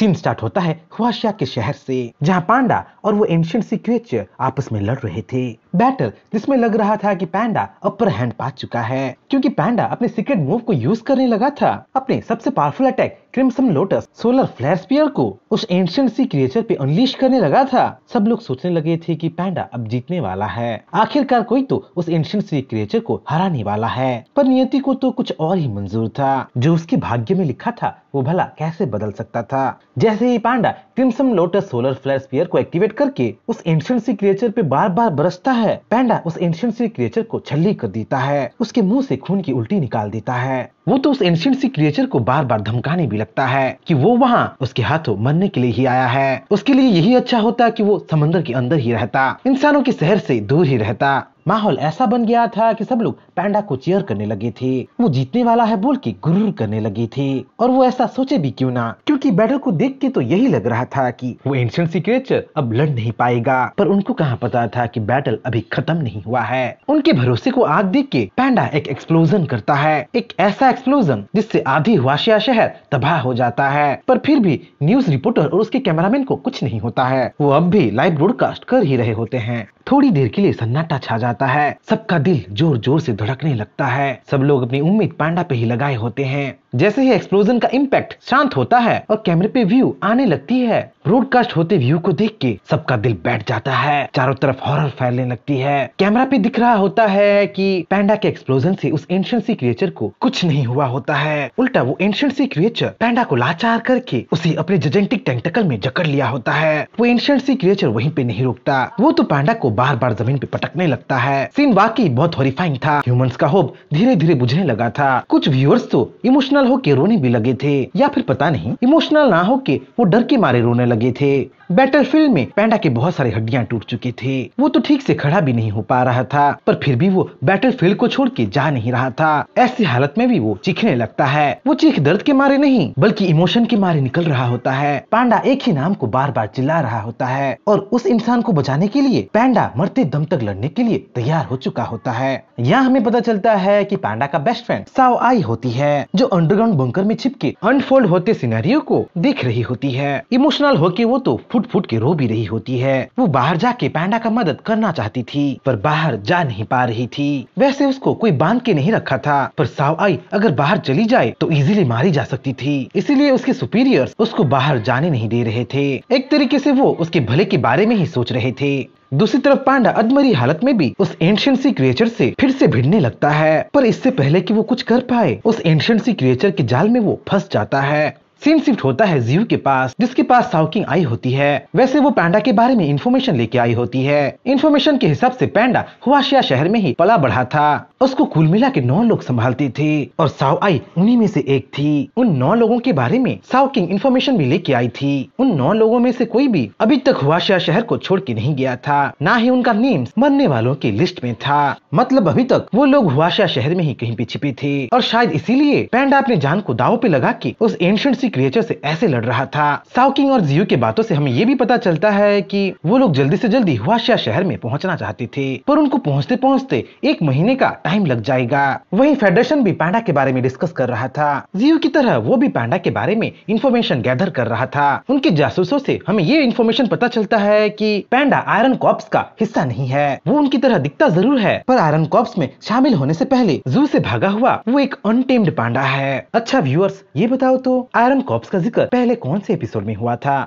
scene start होता है हुआशिया के शहर से जहाँ पांडा और वो एंशियंट सी आपस में लड़ रहे थे बैटल जिसमें लग रहा था कि पैंडा अपर हैंड पा चुका है क्योंकि पैंडा अपने सीक्रेट मूव को यूज करने लगा था अपने सबसे powerful attack crimson lotus solar flash को उस एंशियंट सी क्रिएचर पे अनलिश करने लगा था सब लोग सोचने लगे थे कि पैंडा अब जीतने वाला है आखिरकार कोई तो उस एंशियंट सी क्रिएचर को हराने वाला है पर नियति को तो कुछ और ही मंजूर था जो उसके भाग्य में लिखा था वो भला कैसे बदल सकता था जैसे ही panda crimson lotus solar flash spear को एक्टिवेट करके उस एंशियंट सी क्रिएचर पे बार बार बरसता है है पैंडा उस एंशियंट सी क्रिएचर को छल्ली कर देता है उसके मुंह से खून की उल्टी निकाल देता है वो तो उस एंशियंट सी क्रिएचर को बार बार धमकाने भी लगता है कि वो वहाँ उसके हाथों मरने के लिए ही आया है उसके लिए यही अच्छा होता कि वो समंदर के अंदर ही रहता इंसानों के शहर से दूर ही रहता माहौल ऐसा बन गया था कि सब लोग पैंडा को चेयर करने लगे थे वो जीतने वाला है बोल के गुर करने लगे थे और वो ऐसा सोचे भी क्यों ना क्योंकि बैटल को देख के तो यही लग रहा था कि वो एंशियंट क्रिएचर अब लड़ नहीं पाएगा पर उनको कहाँ पता था कि बैटल अभी खत्म नहीं हुआ है उनके भरोसे को आग देख के पैंडा एक एक्सप्लोजन करता है एक ऐसा एक्सप्लोजन जिससे आधी वाशिया शहर तबाह हो जाता है पर फिर भी न्यूज रिपोर्टर और उसके कैमरामैन को कुछ नहीं होता है वो अब भी लाइव ब्रॉडकास्ट कर ही रहे होते हैं थोड़ी देर के लिए सन्नाटा छा जाता है सबका दिल जोर जोर से धड़कने लगता है सब लोग अपनी उम्मीद पांडा पे ही लगाए होते हैं जैसे ही एक्सप्लोजन का इम्पैक्ट शांत होता है और कैमरे पे व्यू आने लगती है ब्रॉडकास्ट होते व्यू को देख के सबका दिल बैठ जाता है चारों तरफ हॉरर फैलने लगती है कैमरा पे दिख रहा होता है कि पैंडा के एक्सप्लोजन से उस एंशियंट सी क्रिएचर को कुछ नहीं हुआ होता है उल्टा वो एंशियंट सी क्रिएचर पैंडा को लाचार करके उसे अपने जेजेंटिक टेंटकल में जकड़ लिया होता है वो एंशियंट सी क्रिएचर वहीं पे नहीं रुकता वो तो पैंडा को बार बार जमीन पे पटकने लगता है सीन वाकई बहुत हॉरिफाइंग था ह्यूमंस का होप धीरे धीरे बुझने लगा था कुछ व्यूअर्स तो इमोशनल इमोशनल होके रोने भी लगे थे या फिर पता नहीं इमोशनल ना हो के वो डर के मारे रोने लगे थे बैटलफील्ड में पैंडा के बहुत सारी हड्डियां टूट चुकी थी वो तो ठीक से खड़ा भी नहीं हो पा रहा था पर फिर भी वो बैटलफील्ड को छोड़ के जा नहीं रहा था ऐसी हालत में भी वो चीखने लगता है वो चीख दर्द के मारे नहीं बल्कि इमोशन के मारे निकल रहा होता है पांडा एक ही नाम को बार बार चिल्ला रहा होता है और उस इंसान को बचाने के लिए पैंडा मरते दम तक लड़ने के लिए तैयार हो चुका होता है यहाँ हमें पता चलता है की पांडा का बेस्ट फ्रेंड साव आई होती है जो अंडरग्राउंड बंकर में छिपके अनफोल्ड होते सिनेरियो को देख रही होती है इमोशनल होके वो तो फुट फुट के रो भी रही होती है वो बाहर जाके पैंडा का मदद करना चाहती थी पर बाहर जा नहीं पा रही थी वैसे उसको कोई बांध के नहीं रखा था पर साव आई अगर बाहर चली जाए तो इजिली मारी जा सकती थी इसीलिए उसके सुपीरियर उसको बाहर जाने नहीं दे रहे थे एक तरीके से वो उसके भले के बारे में ही सोच रहे थे दूसरी तरफ पांडा अधमरी हालत में भी उस एंशियंट सी क्रिएचर से फिर से भिड़ने लगता है पर इससे पहले कि वो कुछ कर पाए उस एंशियंट सी क्रिएचर के जाल में वो फंस जाता है सीन शिफ्ट होता है जीव के पास जिसके पास साउकिंग आई होती है वैसे वो पैंडा के बारे में इन्फॉर्मेशन लेके आई होती है इन्फॉर्मेशन के हिसाब से पैंडा हुआशिया शहर में ही पला बढ़ा था उसको कुल मिला के नौ लोग संभालते थे और साव आई उन्हीं में से एक थी उन नौ लोगों के बारे में साव किंग इन्फॉर्मेशन भी लेके आई थी उन नौ लोगों में से कोई भी अभी तक हुआशिया शहर को छोड़ के नहीं गया था ना ही उनका नेम मरने वालों की लिस्ट में था मतलब अभी तक वो लोग हुआशिया शहर में ही कहीं भी छिपे थे और शायद इसीलिए पैंडा अपने जान को दाव पे लगा के उस एंशंट सी क्रिएचर से ऐसे लड़ रहा था साव किंग और जियो के बातों से हमें ये भी पता चलता है कि वो लोग जल्दी से जल्दी हुआशिया शहर में पहुंचना चाहते थे पर उनको पहुंचते पहुंचते एक महीने का टाइम लग जाएगा वहीं फेडरेशन भी पांडा के बारे में डिस्कस कर रहा था जियो की तरह वो भी पांडा के बारे में इन्फॉर्मेशन गैदर कर रहा था उनके जासूसों से हमें ये इन्फॉर्मेशन पता चलता है कि पैंडा आयरन कॉप्स का हिस्सा नहीं है वो उनकी तरह दिखता जरूर है पर आयरन कॉप्स में शामिल होने से पहले जू से भागा हुआ वो एक अनटेम्ड पांडा है अच्छा व्यूअर्स ये बताओ तो आयरन कॉप्स का जिक्र पहले कौन से एपिसोड में हुआ था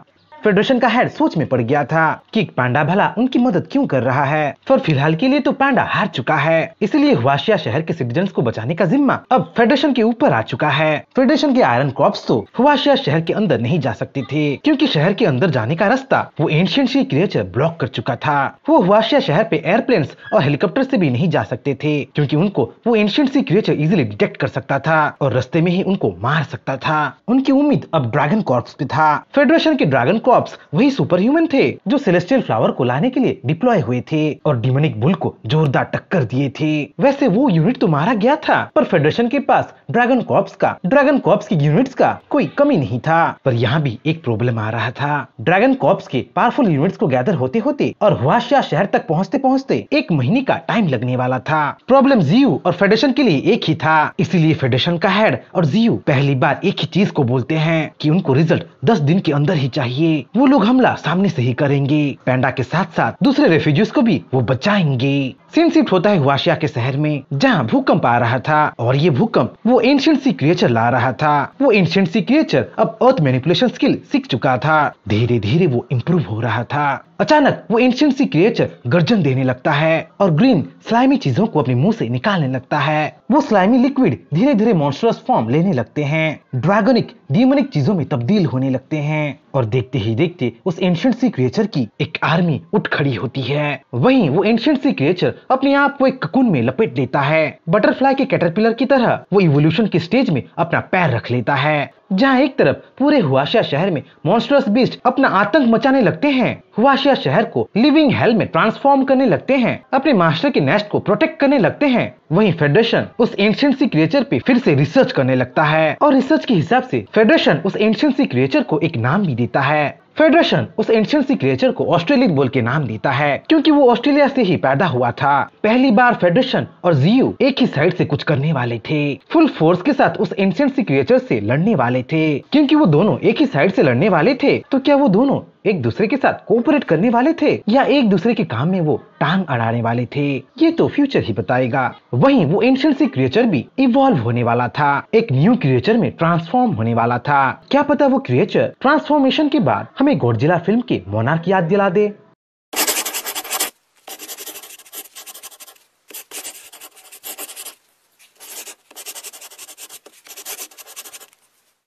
फेडरेशन का हेड सोच में पड़ गया था कि पांडा भला उनकी मदद क्यों कर रहा है पर फिलहाल के लिए तो पांडा हार चुका है इसलिए हुआशिया शहर के सिटीजन को बचाने का जिम्मा अब फेडरेशन के ऊपर आ चुका है फेडरेशन के आयरन क्रॉप्स तो हुआशिया शहर के अंदर नहीं जा सकती थी क्यूँकी शहर के अंदर जाने का रास्ता वो एंशियंट सी क्रिएचर ब्लॉक कर चुका था वो हुआशिया शहर पे एयरप्लेन और हेलीकॉप्टर ऐसी भी नहीं जा सकते थे क्यूँकी उनको वो ancient sea creature easily detect कर सकता था और रस्ते में ही उनको मार सकता था उनकी उम्मीद अब ड्रैगन कॉर्प्स पे था फेडरेशन के ड्रैगन कॉप्स वही सुपर ह्यूमन थे जो सेलेस्टियल फ्लावर को लाने के लिए डिप्लॉय हुए थे और डिमोनिक बुल को जोरदार टक्कर दिए थे वैसे वो यूनिट तो मारा गया था पर फेडरेशन के पास ड्रैगन कॉप्स का ड्रैगन कॉप्स की यूनिट्स का कोई कमी नहीं था पर यहाँ भी एक प्रॉब्लम आ रहा था ड्रैगन कॉप्स के पावरफुल यूनिट्स को गैदर होते होते और हुआशिया शहर तक पहुँचते पहुँचते एक महीने का टाइम लगने वाला था प्रॉब्लम जीव और फेडरेशन के लिए एक ही था इसीलिए फेडरेशन का हेड और जीव पहली बार एक ही चीज को बोलते हैं कि उनको रिजल्ट दस दिन के अंदर ही चाहिए वो लोग हमला सामने से ही करेंगे पैंडा के साथ साथ दूसरे रेफ्यूजीज को भी वो बचाएंगे सिनसिट होता है वाशिया के शहर में जहाँ भूकंप आ रहा था और ये भूकंप वो एंशियंट सी क्रिएचर ला रहा था वो एंशियंट सी क्रिएचर अब अर्थ मैनिपुलेशन स्किल सीख चुका था धीरे धीरे वो इम्प्रूव हो रहा था अचानक वो एंशियंट सी क्रिएचर गर्जन देने लगता है और ग्रीन स्लाइमी चीजों को अपने मुंह से निकालने लगता है वो स्लाइमी लिक्विड धीरे धीरे मॉन्स्ट्रस फॉर्म लेने लगते हैं ड्रैगोनिक डीमोनिक चीजों में तब्दील होने लगते हैं और देखते ही देखते उस एंशियंट सी क्रिएचर की एक आर्मी उठ खड़ी होती है वहीं वो एंशियंट सी क्रिएचर अपने आप को एक ककुन में लपेट लेता है बटरफ्लाई के कैटरपिलर की तरह वो इवोल्यूशन की स्टेज में अपना पैर रख लेता है जहाँ एक तरफ पूरे हुआशिया शहर में मॉन्स्टरस बीस्ट अपना आतंक मचाने लगते हैं हुआशिया शहर को लिविंग हेल में ट्रांसफॉर्म करने लगते हैं अपने मास्टर के नेस्ट को प्रोटेक्ट करने लगते हैं वहीं फेडरेशन उस एंशियंट सी क्रिएचर पे फिर से रिसर्च करने लगता है और रिसर्च के हिसाब से फेडरेशन उस एंशियंट सी क्रिएचर को एक नाम भी देता है फेडरेशन उस सी क्रिएचर को ऑस्ट्रेलिया बोल के नाम देता है क्योंकि वो ऑस्ट्रेलिया से ही पैदा हुआ था पहली बार फेडरेशन और जियो एक ही साइड से कुछ करने वाले थे फुल फोर्स के साथ उस सी क्रिएचर से लड़ने वाले थे क्योंकि वो दोनों एक ही साइड से लड़ने वाले थे तो क्या वो दोनों एक दूसरे के साथ कोऑपरेट करने वाले थे या एक दूसरे के काम में वो टांग अड़ाने वाले थे ये तो फ्यूचर ही बताएगा वहीं वो एंशियंट से क्रिएचर भी इवॉल्व होने वाला था एक न्यू क्रिएचर में ट्रांसफॉर्म होने वाला था क्या पता वो क्रिएचर ट्रांसफॉर्मेशन के बाद हमें गोडजिला फिल्म के मोनार्क याद दिला दे